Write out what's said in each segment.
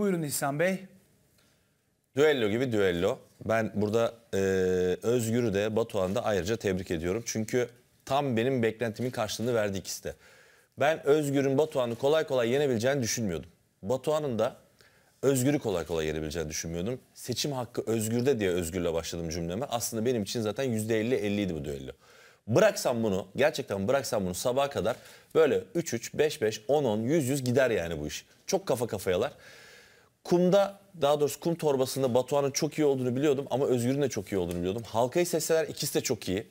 Buyurun İhsan Bey. Düello gibi düello. Ben burada e, Özgür'ü de Batuhan'ı da ayrıca tebrik ediyorum. Çünkü tam benim beklentimin karşılığını verdi ikisi de. Ben Özgür'ün Batuhan'ı kolay kolay yenebileceğini düşünmüyordum. Batuhan'ın da Özgür'ü kolay kolay yenebileceğini düşünmüyordum. Seçim hakkı Özgür'de diye Özgür'le başladım cümleme. Aslında benim için zaten %50-50 idi bu düello. Bıraksam bunu, gerçekten bıraksam bunu sabaha kadar böyle 3-3, 5-5, 10-10, 100-100 gider yani bu iş. Çok kafa kafayalar. Kumda daha doğrusu kum torbasında Batuhan'ın çok iyi olduğunu biliyordum ama Özgür'ün de çok iyi olduğunu biliyordum. Halkayı seçseler ikisi de çok iyi.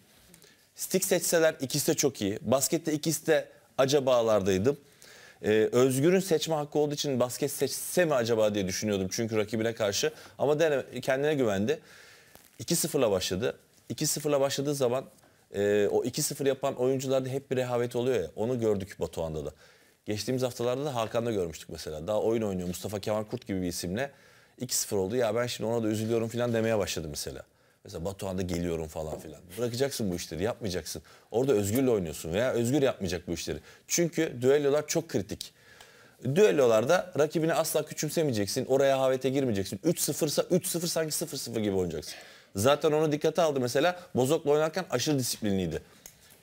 stick seçseler ikisi de çok iyi. Baskette ikisi de acabalardaydım. Ee, Özgür'ün seçme hakkı olduğu için basket seçse mi acaba diye düşünüyordum çünkü rakibine karşı. Ama deneme, kendine güvendi. 2-0'la başladı. 2-0'la başladığı zaman e, o 2-0 yapan oyuncularda hep bir rehavet oluyor ya. Onu gördük Batuhan'da da. Geçtiğimiz haftalarda da Hakan'da görmüştük mesela. Daha oyun oynuyor Mustafa Kemal Kurt gibi bir isimle. 2-0 oldu ya ben şimdi ona da üzülüyorum falan demeye başladı mesela. Mesela Batuhan'da geliyorum falan filan. Bırakacaksın bu işleri yapmayacaksın. Orada Özgür'le oynuyorsun veya Özgür yapmayacak bu işleri. Çünkü düellolar çok kritik. Düellolarda rakibini asla küçümsemeyeceksin. Oraya havete girmeyeceksin. 3-0 ise 3-0 sanki 0-0 gibi oynayacaksın. Zaten onu dikkate aldı mesela. Bozok'la oynarken aşırı disiplinliydi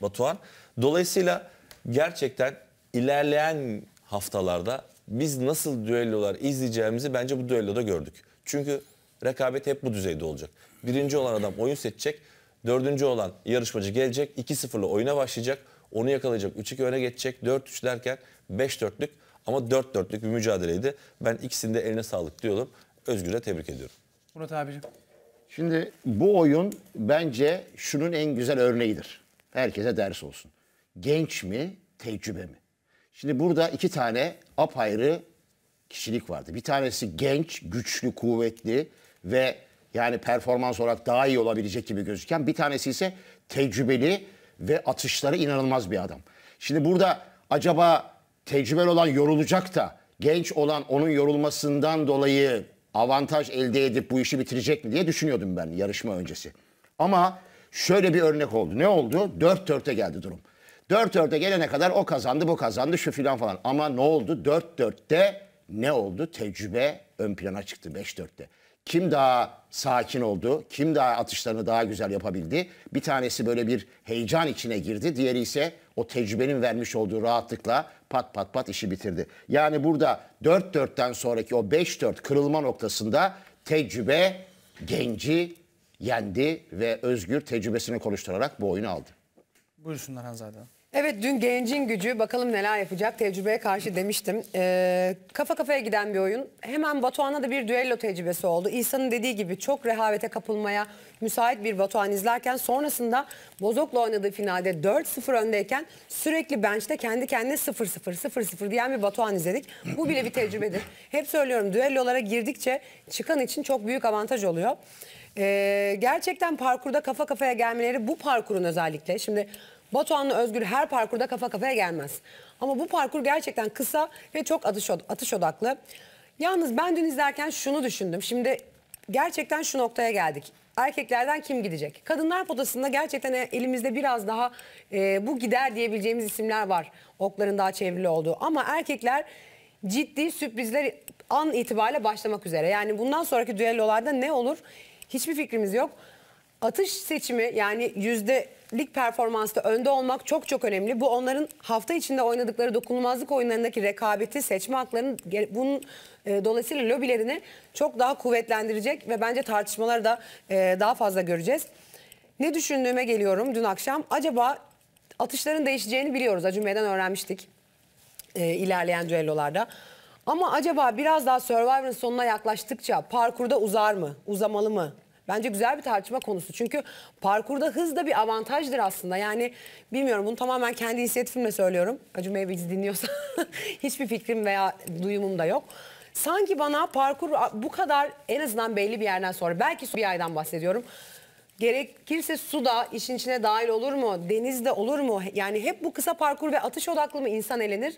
Batuhan. Dolayısıyla gerçekten ilerleyen haftalarda biz nasıl düellolar izleyeceğimizi bence bu düelloda gördük. Çünkü rekabet hep bu düzeyde olacak. Birinci olan adam oyun seçecek. Dördüncü olan yarışmacı gelecek. 2-0'la oyuna başlayacak. Onu yakalayacak. 3-2 öne geçecek. 4-3 derken 5-4'lük ama 4-4'lük bir mücadeleydi. Ben ikisini de eline sağlık diyorum. Özgür'e tebrik ediyorum. Murat abicim. Şimdi bu oyun bence şunun en güzel örneğidir. Herkese ders olsun. Genç mi, tecrübe mi? Şimdi burada iki tane apayrı kişilik vardı. Bir tanesi genç, güçlü, kuvvetli ve yani performans olarak daha iyi olabilecek gibi gözüken bir tanesi ise tecrübeli ve atışları inanılmaz bir adam. Şimdi burada acaba tecrübeli olan yorulacak da genç olan onun yorulmasından dolayı avantaj elde edip bu işi bitirecek mi diye düşünüyordum ben yarışma öncesi. Ama şöyle bir örnek oldu. Ne oldu? Dört dörtte geldi durum. Dört örde gelene kadar o kazandı bu kazandı şu filan falan. Ama ne oldu? Dört dörtte ne oldu? Tecrübe ön plana çıktı beş dörtte. Kim daha sakin oldu? Kim daha atışlarını daha güzel yapabildi? Bir tanesi böyle bir heyecan içine girdi. Diğeri ise o tecrübenin vermiş olduğu rahatlıkla pat pat pat işi bitirdi. Yani burada 4 dörtten sonraki o 5-4 kırılma noktasında tecrübe genci yendi ve özgür tecrübesini konuşturarak bu oyunu aldı. Buyursunlar Hanzade Hanım. Evet dün gencin gücü bakalım neler yapacak tecrübeye karşı demiştim. Ee, kafa kafaya giden bir oyun. Hemen Batuhan'a da bir düello tecrübesi oldu. İhsan'ın dediği gibi çok rehavete kapılmaya müsait bir Batuhan izlerken sonrasında Bozok'la oynadığı finalde 4-0 öndeyken sürekli bench'te kendi kendine 0-0-0-0 diyen bir Batuhan izledik. Bu bile bir tecrübedir. Hep söylüyorum düellolara girdikçe çıkan için çok büyük avantaj oluyor. Ee, gerçekten parkurda kafa kafaya gelmeleri bu parkurun özellikle. Şimdi Batuhan'la Özgür her parkurda kafa kafaya gelmez. Ama bu parkur gerçekten kısa ve çok atış, odaklı. Yalnız ben dün izlerken şunu düşündüm. Şimdi gerçekten şu noktaya geldik. Erkeklerden kim gidecek? Kadınlar potasında gerçekten e, elimizde biraz daha e, bu gider diyebileceğimiz isimler var. Okların daha çevrili olduğu. Ama erkekler ciddi sürprizler an itibariyle başlamak üzere. Yani bundan sonraki düellolarda ne olur hiçbir fikrimiz yok. Atış seçimi yani yüzde lig performansta önde olmak çok çok önemli. Bu onların hafta içinde oynadıkları dokunulmazlık oyunlarındaki rekabeti, seçme haklarının bunun e, dolayısıyla lobilerini çok daha kuvvetlendirecek ve bence tartışmaları da e, daha fazla göreceğiz. Ne düşündüğüme geliyorum dün akşam. Acaba atışların değişeceğini biliyoruz. Acunbey'den öğrenmiştik e, ilerleyen düellolarda. Ama acaba biraz daha Survivor'ın sonuna yaklaştıkça parkurda uzar mı? Uzamalı mı? Bence güzel bir tartışma konusu. Çünkü parkurda hız da bir avantajdır aslında. Yani bilmiyorum bunu tamamen kendi inisiyatifimle söylüyorum. Acun Bey dinliyorsa hiçbir fikrim veya duyumum da yok. Sanki bana parkur bu kadar en azından belli bir yerden sonra belki bir aydan bahsediyorum. Gerekirse su da işin içine dahil olur mu? Deniz de olur mu? Yani hep bu kısa parkur ve atış odaklı mı insan elenir?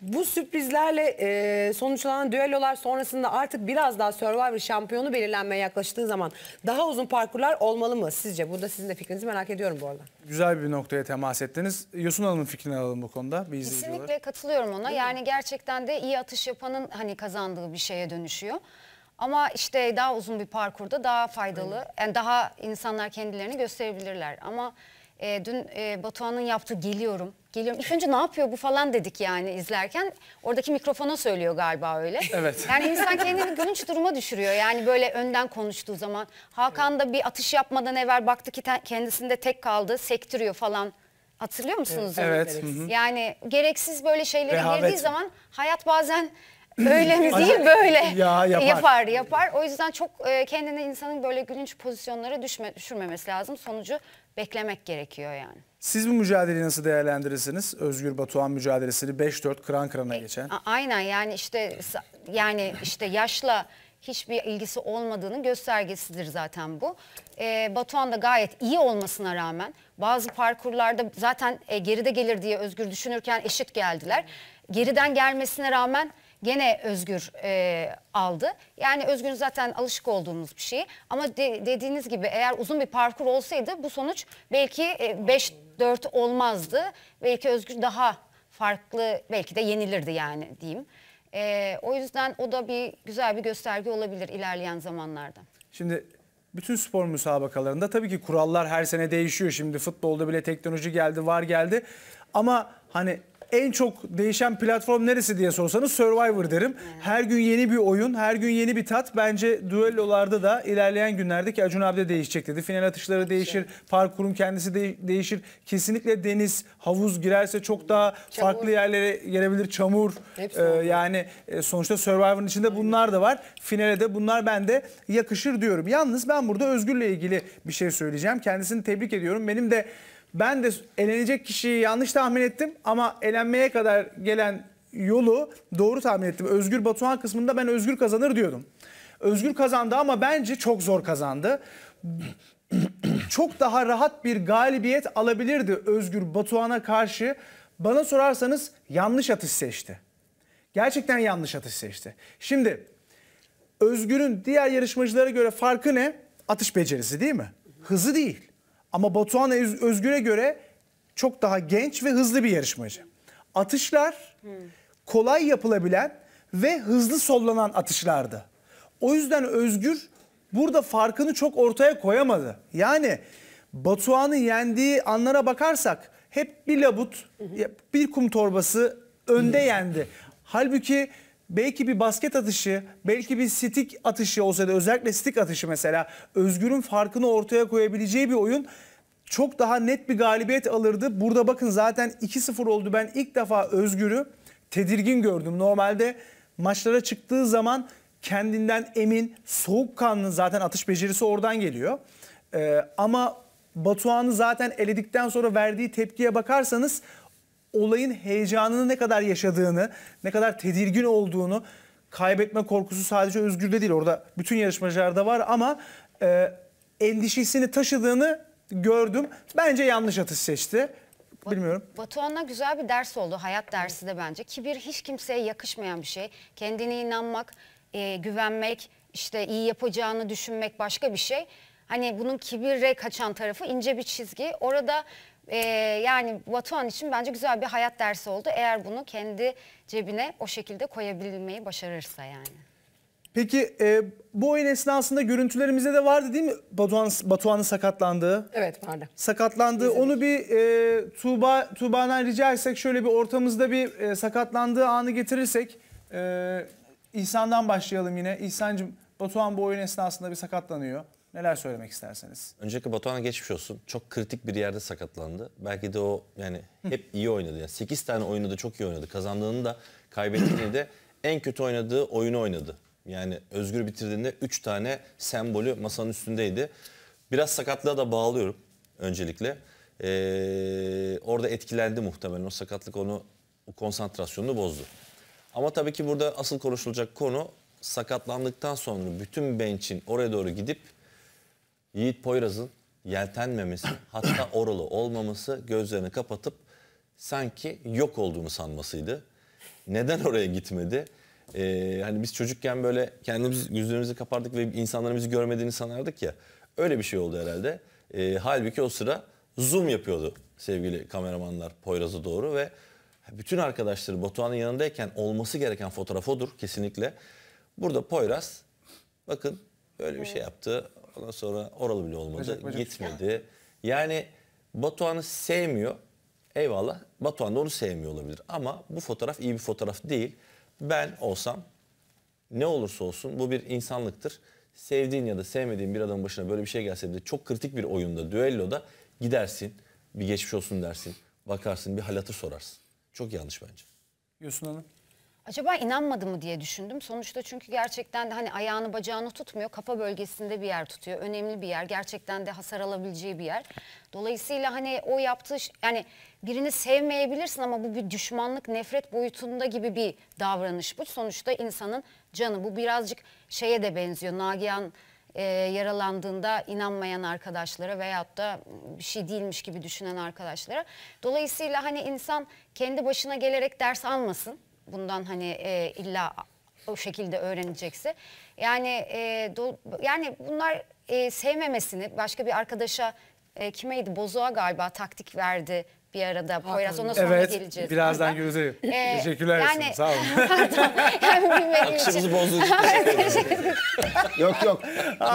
bu sürprizlerle e, sonuçlanan düellolar sonrasında artık biraz daha Survivor şampiyonu belirlenmeye yaklaştığı zaman daha uzun parkurlar olmalı mı sizce? Burada sizin de fikrinizi merak ediyorum bu arada. Güzel bir noktaya temas ettiniz. Yosun Hanım'ın fikrini alalım bu konuda. Bir Kesinlikle olarak. katılıyorum ona. Değil yani mi? gerçekten de iyi atış yapanın hani kazandığı bir şeye dönüşüyor. Ama işte daha uzun bir parkurda daha faydalı. Yani daha insanlar kendilerini gösterebilirler. Ama e, dün e, Batuhan'ın yaptığı geliyorum. Geliyorum. İlk önce ne yapıyor bu falan dedik yani izlerken. Oradaki mikrofona söylüyor galiba öyle. Evet. Yani insan kendini gülünç duruma düşürüyor. Yani böyle önden konuştuğu zaman. Hakan da bir atış yapmadan evvel baktı ki kendisinde tek kaldı. Sektiriyor falan. Hatırlıyor musunuz? Evet. evet. Yani gereksiz böyle şeylere Rehavet. girdiği zaman hayat bazen öyle mi değil böyle ya, yapar. yapar yapar. O yüzden çok e, kendini insanın böyle gülünç pozisyonlara düşme, düşürmemesi lazım. Sonucu beklemek gerekiyor yani. Siz bu mücadeleyi nasıl değerlendirirsiniz? Özgür Batuhan mücadelesini 5-4 kran kırana e, geçen. A aynen yani işte yani işte yaşla hiçbir ilgisi olmadığının göstergesidir zaten bu. E, Batuhan da gayet iyi olmasına rağmen bazı parkurlarda zaten e, geride gelir diye Özgür düşünürken eşit geldiler. Geriden gelmesine rağmen gene Özgür e, aldı. Yani Özgür'ün zaten alışık olduğumuz bir şey. Ama de, dediğiniz gibi eğer uzun bir parkur olsaydı bu sonuç belki 5-4 e, olmazdı. Belki Özgür daha farklı belki de yenilirdi yani diyeyim. E, o yüzden o da bir güzel bir gösterge olabilir ilerleyen zamanlarda. Şimdi bütün spor müsabakalarında tabii ki kurallar her sene değişiyor. Şimdi futbolda bile teknoloji geldi, var geldi. Ama hani en çok değişen platform neresi diye sorsanız Survivor derim. Her gün yeni bir oyun, her gün yeni bir tat. Bence düellolarda da ilerleyen günlerdeki ki Acun abi de değişecek dedi. Final atışları değişir, parkurun kendisi de değişir. Kesinlikle deniz, havuz girerse çok daha Çamur. farklı yerlere gelebilir. Çamur Hepsi e, yani e, sonuçta Survivor'ın içinde bunlar da var. Finale de bunlar bende yakışır diyorum. Yalnız ben burada Özgür'le ilgili bir şey söyleyeceğim. Kendisini tebrik ediyorum. Benim de ben de elenecek kişiyi yanlış tahmin ettim ama elenmeye kadar gelen yolu doğru tahmin ettim. Özgür Batuhan kısmında ben Özgür kazanır diyordum. Özgür kazandı ama bence çok zor kazandı. çok daha rahat bir galibiyet alabilirdi Özgür Batuhan'a karşı. Bana sorarsanız yanlış atış seçti. Gerçekten yanlış atış seçti. Şimdi Özgür'ün diğer yarışmacılara göre farkı ne? Atış becerisi değil mi? Hızı değil. Ama Batuhan Özgür'e göre çok daha genç ve hızlı bir yarışmacı. Atışlar kolay yapılabilen ve hızlı sollanan atışlardı. O yüzden Özgür burada farkını çok ortaya koyamadı. Yani Batuhan'ı yendiği anlara bakarsak hep bir labut, bir kum torbası önde yendi. Halbuki belki bir basket atışı, belki bir stik atışı olsaydı özellikle stik atışı mesela Özgür'ün farkını ortaya koyabileceği bir oyun çok daha net bir galibiyet alırdı. Burada bakın zaten 2-0 oldu. Ben ilk defa Özgür'ü tedirgin gördüm. Normalde maçlara çıktığı zaman kendinden emin, soğukkanlı zaten atış becerisi oradan geliyor. Ee, ama Batuhan'ı zaten eledikten sonra verdiği tepkiye bakarsanız olayın heyecanını ne kadar yaşadığını, ne kadar tedirgin olduğunu, kaybetme korkusu sadece Özgür'de değil orada bütün yarışmacılarda var ama e, endişesini taşıdığını gördüm. Bence yanlış atış seçti. Bilmiyorum. Batuhan'a güzel bir ders oldu. Hayat dersi de bence. Kibir hiç kimseye yakışmayan bir şey. Kendine inanmak, e, güvenmek, işte iyi yapacağını düşünmek başka bir şey. Hani bunun kibire kaçan tarafı ince bir çizgi. Orada e, yani Batuhan için bence güzel bir hayat dersi oldu. Eğer bunu kendi cebine o şekilde koyabilmeyi başarırsa yani. Peki e, bu oyun esnasında görüntülerimizde de vardı değil mi Batuhan, Batuhan'ın sakatlandığı? Evet vardı. Sakatlandığı onu bir e, Tuğba, Tuğba'dan rica etsek şöyle bir ortamızda bir e, sakatlandığı anı getirirsek. E, İhsan'dan başlayalım yine. İhsan'cığım Batuhan bu oyun esnasında bir sakatlanıyor. Neler söylemek isterseniz? Öncelikle Batuhan'a geçmiş olsun. Çok kritik bir yerde sakatlandı. Belki de o yani hep iyi oynadı. Yani 8 tane oyunu da çok iyi oynadı. Kazandığını da kaybettiğini de en kötü oynadığı oyunu oynadı. Yani Özgür bitirdiğinde 3 tane sembolü masanın üstündeydi. Biraz sakatlığa da bağlıyorum öncelikle. Ee, orada etkilendi muhtemelen. O sakatlık onu o konsantrasyonunu bozdu. Ama tabii ki burada asıl konuşulacak konu sakatlandıktan sonra bütün bench'in oraya doğru gidip Yiğit Poyraz'ın yeltenmemesi, hatta oralı olmaması, gözlerini kapatıp sanki yok olduğunu sanmasıydı. Neden oraya gitmedi? e, hani biz çocukken böyle kendimiz yüzlerimizi kapardık ve insanlarımızı görmediğini sanardık ya. Öyle bir şey oldu herhalde. E, halbuki o sıra zoom yapıyordu sevgili kameramanlar Poyraz'a doğru ve bütün arkadaşları Batuhan'ın yanındayken olması gereken fotoğraf odur kesinlikle. Burada Poyraz bakın böyle bir şey yaptı. Ondan sonra oralı bile olmadı. Bacak, bacak. Gitmedi. Yani Batuhan'ı sevmiyor. Eyvallah. Batuhan da onu sevmiyor olabilir. Ama bu fotoğraf iyi bir fotoğraf değil. Ben olsam ne olursa olsun bu bir insanlıktır. Sevdiğin ya da sevmediğin bir adamın başına böyle bir şey gelse de çok kritik bir oyunda, düelloda gidersin, bir geçmiş olsun dersin, bakarsın, bir halatı sorarsın. Çok yanlış bence. Yosun Hanım. Acaba inanmadı mı diye düşündüm. Sonuçta çünkü gerçekten de hani ayağını bacağını tutmuyor. Kafa bölgesinde bir yer tutuyor. Önemli bir yer. Gerçekten de hasar alabileceği bir yer. Dolayısıyla hani o yaptığı yani birini sevmeyebilirsin ama bu bir düşmanlık, nefret boyutunda gibi bir davranış bu. Sonuçta insanın canı. Bu birazcık şeye de benziyor. Nagihan e, yaralandığında inanmayan arkadaşlara veyahut da bir şey değilmiş gibi düşünen arkadaşlara. Dolayısıyla hani insan kendi başına gelerek ders almasın bundan hani e, illa o şekilde öğrenecekse. Yani e, do, yani bunlar e, sevmemesini başka bir arkadaşa e, kimeydi Bozuğa galiba taktik verdi bir arada Poyraz. Ona sonra evet, geleceğiz. birazdan görüşürüz. Ee, Teşekkürler. Yani... Sağ olun. Pardon. Hem bilmediğim için. Akışımızı bozdu. Yok yok.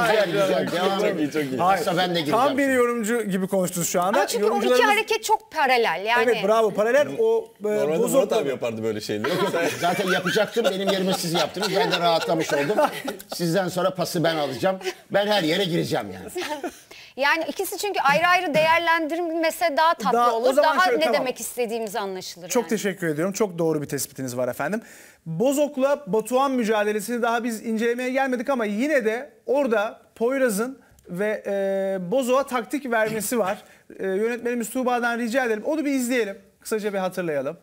Güzel güzel. Devam edin. Çok iyi. Hayır, Aslında ben de gireceğim. tam bir yorumcu gibi konuştunuz şu anda. Ama çünkü o iki hareket çok paralel. Yani Evet bravo paralel o e, Normalde bozok- Murat abi yapardı böyle şeyleri. Zaten yapacaktım. Benim yerime siz yaptınız. Ben de rahatlamış oldum. Sizden sonra pası ben alacağım. Ben her yere gireceğim yani. Yani ikisi çünkü ayrı ayrı değerlendirmese daha tatlı daha, olur. Daha şöyle, ne tamam. demek istediğimiz anlaşılır. Çok yani. teşekkür ediyorum. Çok doğru bir tespitiniz var efendim. Bozok'la Batuhan mücadelesini daha biz incelemeye gelmedik ama yine de orada Poyraz'ın ve e, Bozo'a taktik vermesi var. E, yönetmenimiz Tuğba'dan rica edelim. Onu bir izleyelim. Kısaca bir hatırlayalım.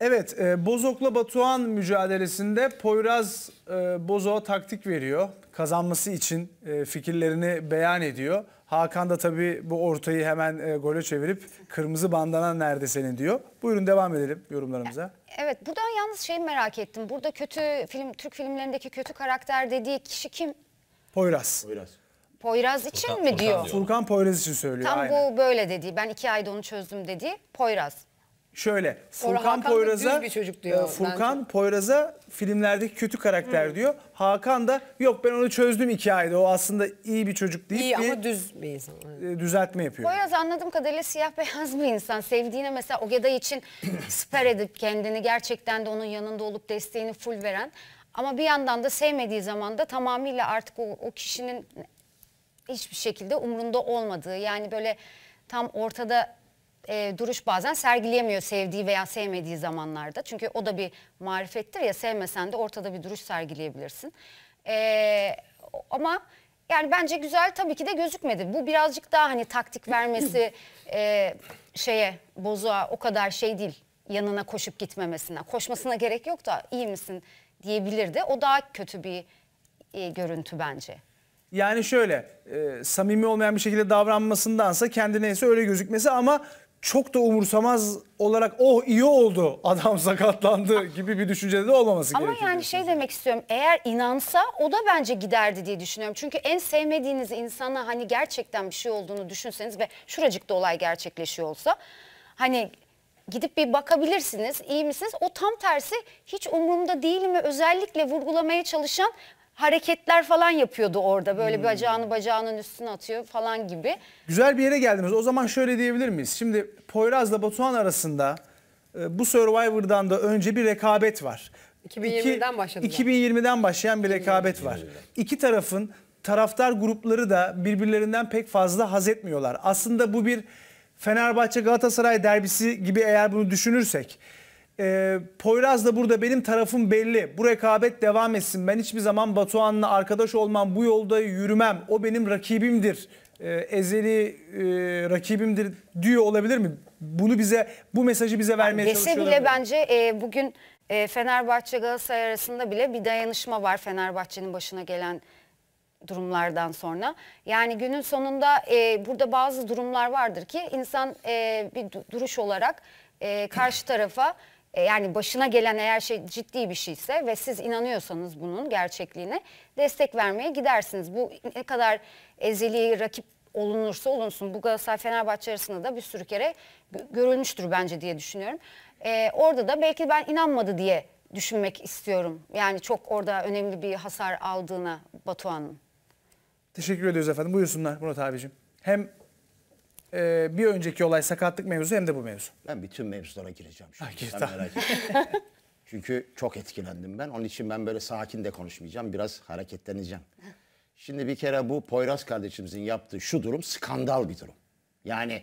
Evet, e, Bozok'la Batuhan mücadelesinde Poyraz e, Bozok'a taktik veriyor. Kazanması için e, fikirlerini beyan ediyor. Hakan da tabii bu ortayı hemen e, gole çevirip kırmızı bandana nerede senin diyor. Buyurun devam edelim yorumlarımıza. Evet, buradan yalnız şeyi merak ettim. Burada kötü film Türk filmlerindeki kötü karakter dediği kişi kim? Poyraz. Poyraz. Poyraz için Furkan, mi Furkan diyor? diyor? Furkan Poyraz için söylüyor. Tam aynen. bu böyle dediği. Ben iki ayda onu çözdüm dediği Poyraz. Şöyle Furkan Poyraz'a e, Furkan Poyraz'a filmlerdeki kötü karakter diyor. Hakan da yok ben onu çözdüm hikayede. O aslında iyi bir çocuk değil İyi bir ama düz bir insan. E, düzeltme yapıyor. Poyraz anladığım kadarıyla siyah beyaz bir insan. Sevdiğine mesela Ogeda için siper edip kendini gerçekten de onun yanında olup desteğini full veren. Ama bir yandan da sevmediği zaman da tamamıyla artık o, o kişinin hiçbir şekilde umrunda olmadığı. Yani böyle tam ortada e, Duruş bazen sergileyemiyor sevdiği veya sevmediği zamanlarda. Çünkü o da bir marifettir ya sevmesen de ortada bir duruş sergileyebilirsin. E, ama yani bence güzel tabii ki de gözükmedi. Bu birazcık daha hani taktik vermesi e, şeye bozuğa o kadar şey değil yanına koşup gitmemesine. Koşmasına gerek yok da iyi misin diyebilirdi. O daha kötü bir e, görüntü bence. Yani şöyle e, samimi olmayan bir şekilde davranmasındansa kendi neyse öyle gözükmesi ama çok da umursamaz olarak oh iyi oldu adam sakatlandı gibi bir düşüncede de olmaması gerekiyor. Ama yani şey demek istiyorum eğer inansa o da bence giderdi diye düşünüyorum. Çünkü en sevmediğiniz insana hani gerçekten bir şey olduğunu düşünseniz ve şuracıkta olay gerçekleşiyor olsa hani gidip bir bakabilirsiniz iyi misiniz? O tam tersi hiç umurumda değil mi özellikle vurgulamaya çalışan hareketler falan yapıyordu orada. Böyle hmm. bacağını bacağının üstüne atıyor falan gibi. Güzel bir yere geldiniz. O zaman şöyle diyebilir miyiz? Şimdi Poyraz'la Batuhan arasında e, bu Survivor'dan da önce bir rekabet var. 2020'den başladı. 2020'den başlayan bir rekabet var. İki tarafın taraftar grupları da birbirlerinden pek fazla haz etmiyorlar. Aslında bu bir Fenerbahçe Galatasaray derbisi gibi eğer bunu düşünürsek e, Poyraz da burada benim tarafım belli. Bu rekabet devam etsin. Ben hiçbir zaman Batuhan'la arkadaş olmam, bu yolda yürümem. O benim rakibimdir. E, ezeli e, rakibimdir diyor olabilir mi? Bunu bize, bu mesajı bize vermeye yani çalışıyor. Dese bile bence e, bugün e, Fenerbahçe Galatasaray arasında bile bir dayanışma var Fenerbahçe'nin başına gelen durumlardan sonra. Yani günün sonunda e, burada bazı durumlar vardır ki insan e, bir duruş olarak e, karşı tarafa e, yani başına gelen eğer şey ciddi bir şeyse ve siz inanıyorsanız bunun gerçekliğine destek vermeye gidersiniz. Bu ne kadar ezeli rakip olunursa olunsun bu Galatasaray Fenerbahçe arasında da bir sürü kere görülmüştür bence diye düşünüyorum. Ee, orada da belki ben inanmadı diye düşünmek istiyorum. Yani çok orada önemli bir hasar aldığına Batuhan'ın. Teşekkür ediyoruz efendim. Buyursunlar Murat abicim. Hem e, bir önceki olay sakatlık mevzusu hem de bu mevzu. Ben bütün mevzulara gireceğim şimdi. Gir, tamam. merak etme. Çünkü çok etkilendim ben. Onun için ben böyle sakin de konuşmayacağım. Biraz hareketleneceğim. Şimdi bir kere bu Poyraz kardeşimizin yaptığı şu durum skandal bir durum. Yani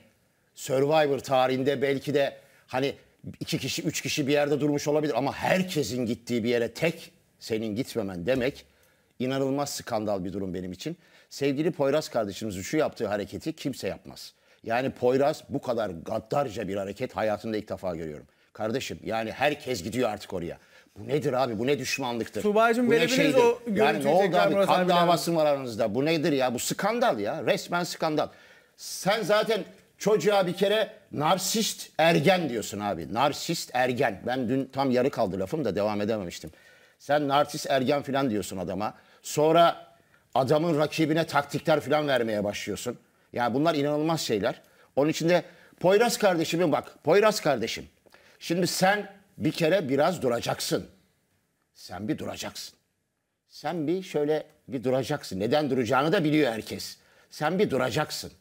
Survivor tarihinde belki de hani iki kişi, üç kişi bir yerde durmuş olabilir ama herkesin gittiği bir yere tek senin gitmemen demek inanılmaz skandal bir durum benim için. Sevgili Poyraz kardeşimizin şu yaptığı hareketi kimse yapmaz. Yani Poyraz bu kadar gaddarca bir hareket hayatımda ilk defa görüyorum. Kardeşim yani herkes gidiyor artık oraya. Bu nedir abi? Bu ne düşmanlıktır? Subaycım verebiliriz o Yani ne oldu abi? Kan davası var aranızda. Bu nedir ya? Bu skandal ya. Resmen skandal. Sen zaten çocuğa bir kere narsist ergen diyorsun abi. Narsist ergen. Ben dün tam yarı kaldı lafım da devam edememiştim. Sen narsist ergen falan diyorsun adama. Sonra adamın rakibine taktikler falan vermeye başlıyorsun. Yani bunlar inanılmaz şeyler. Onun içinde Poyraz kardeşimin bak. Poyraz kardeşim. Şimdi sen bir kere biraz duracaksın. Sen bir duracaksın. Sen bir şöyle bir duracaksın. Neden duracağını da biliyor herkes. Sen bir duracaksın.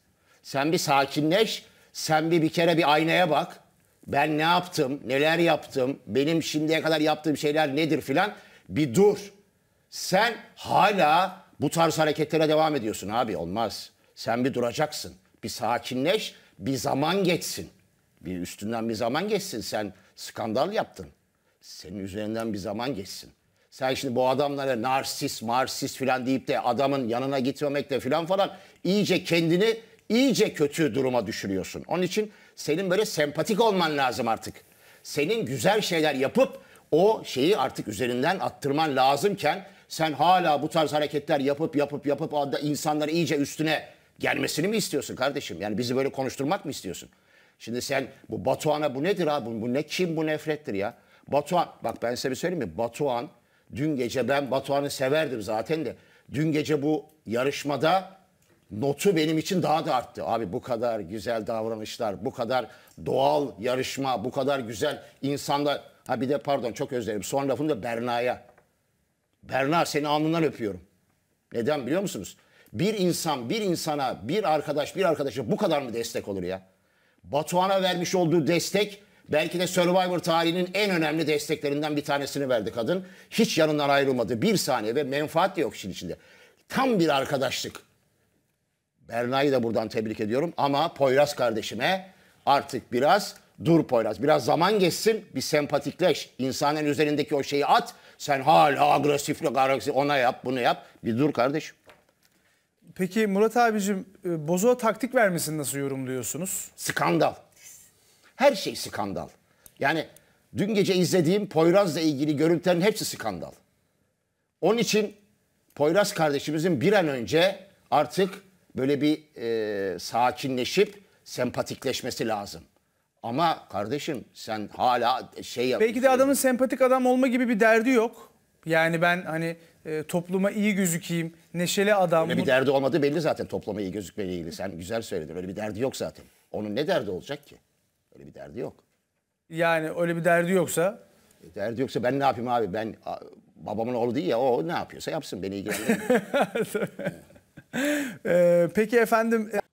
Sen bir sakinleş. Sen bir bir kere bir aynaya bak. Ben ne yaptım? Neler yaptım? Benim şimdiye kadar yaptığım şeyler nedir filan? Bir dur. Sen hala bu tarz hareketlere devam ediyorsun abi. Olmaz. Sen bir duracaksın. Bir sakinleş, bir zaman geçsin. Bir üstünden bir zaman geçsin. Sen skandal yaptın. Senin üzerinden bir zaman geçsin. Sen şimdi bu adamlara narsist, marsist filan deyip de adamın yanına gitmemekle filan falan iyice kendini iyice kötü duruma düşürüyorsun. Onun için senin böyle sempatik olman lazım artık. Senin güzel şeyler yapıp o şeyi artık üzerinden attırman lazımken sen hala bu tarz hareketler yapıp yapıp yapıp insanları iyice üstüne Gelmesini mi istiyorsun kardeşim? Yani bizi böyle konuşturmak mı istiyorsun? Şimdi sen bu Batuhan'a bu nedir abi? Bu ne kim bu nefrettir ya? Batuhan bak ben size bir söyleyeyim mi? Batuhan dün gece ben Batuhan'ı severdim zaten de. Dün gece bu yarışmada notu benim için daha da arttı. Abi bu kadar güzel davranışlar, bu kadar doğal yarışma, bu kadar güzel insanlar. Ha bir de pardon çok özledim Son lafım da Berna'ya. Berna seni alnından öpüyorum. Neden biliyor musunuz? Bir insan bir insana, bir arkadaş bir arkadaşa bu kadar mı destek olur ya? Batuhan'a vermiş olduğu destek belki de Survivor tarihinin en önemli desteklerinden bir tanesini verdi kadın. Hiç yanından ayrılmadı. Bir saniye ve menfaat de yok işin içinde. Tam bir arkadaşlık. Berna'yı da buradan tebrik ediyorum ama Poyraz kardeşime artık biraz dur Poyraz. Biraz zaman geçsin bir sempatikleş. İnsanın üzerindeki o şeyi at. Sen hala agresifle agresif ona yap bunu yap. Bir dur kardeşim. Peki Murat abicim e, Bozo taktik vermesini nasıl yorumluyorsunuz? Skandal. Her şey skandal. Yani dün gece izlediğim Poyraz'la ilgili görüntülerin hepsi skandal. Onun için Poyraz kardeşimizin bir an önce artık böyle bir e, sakinleşip sempatikleşmesi lazım. Ama kardeşim sen hala şey yapıyorsun. Belki de adamın sempatik adam olma gibi bir derdi yok. Yani ben hani e, topluma iyi gözükeyim, neşeli adam. Öyle bir derdi olmadığı belli zaten toplama iyi gözükmeyle ilgili. Sen güzel söyledin. Öyle bir derdi yok zaten. Onun ne derdi olacak ki? Öyle bir derdi yok. Yani öyle bir derdi yoksa E, derdi yoksa ben ne yapayım abi? Ben babamın oğlu değil ya o ne yapıyorsa yapsın beni ilgilendirmiyor. Ee, peki efendim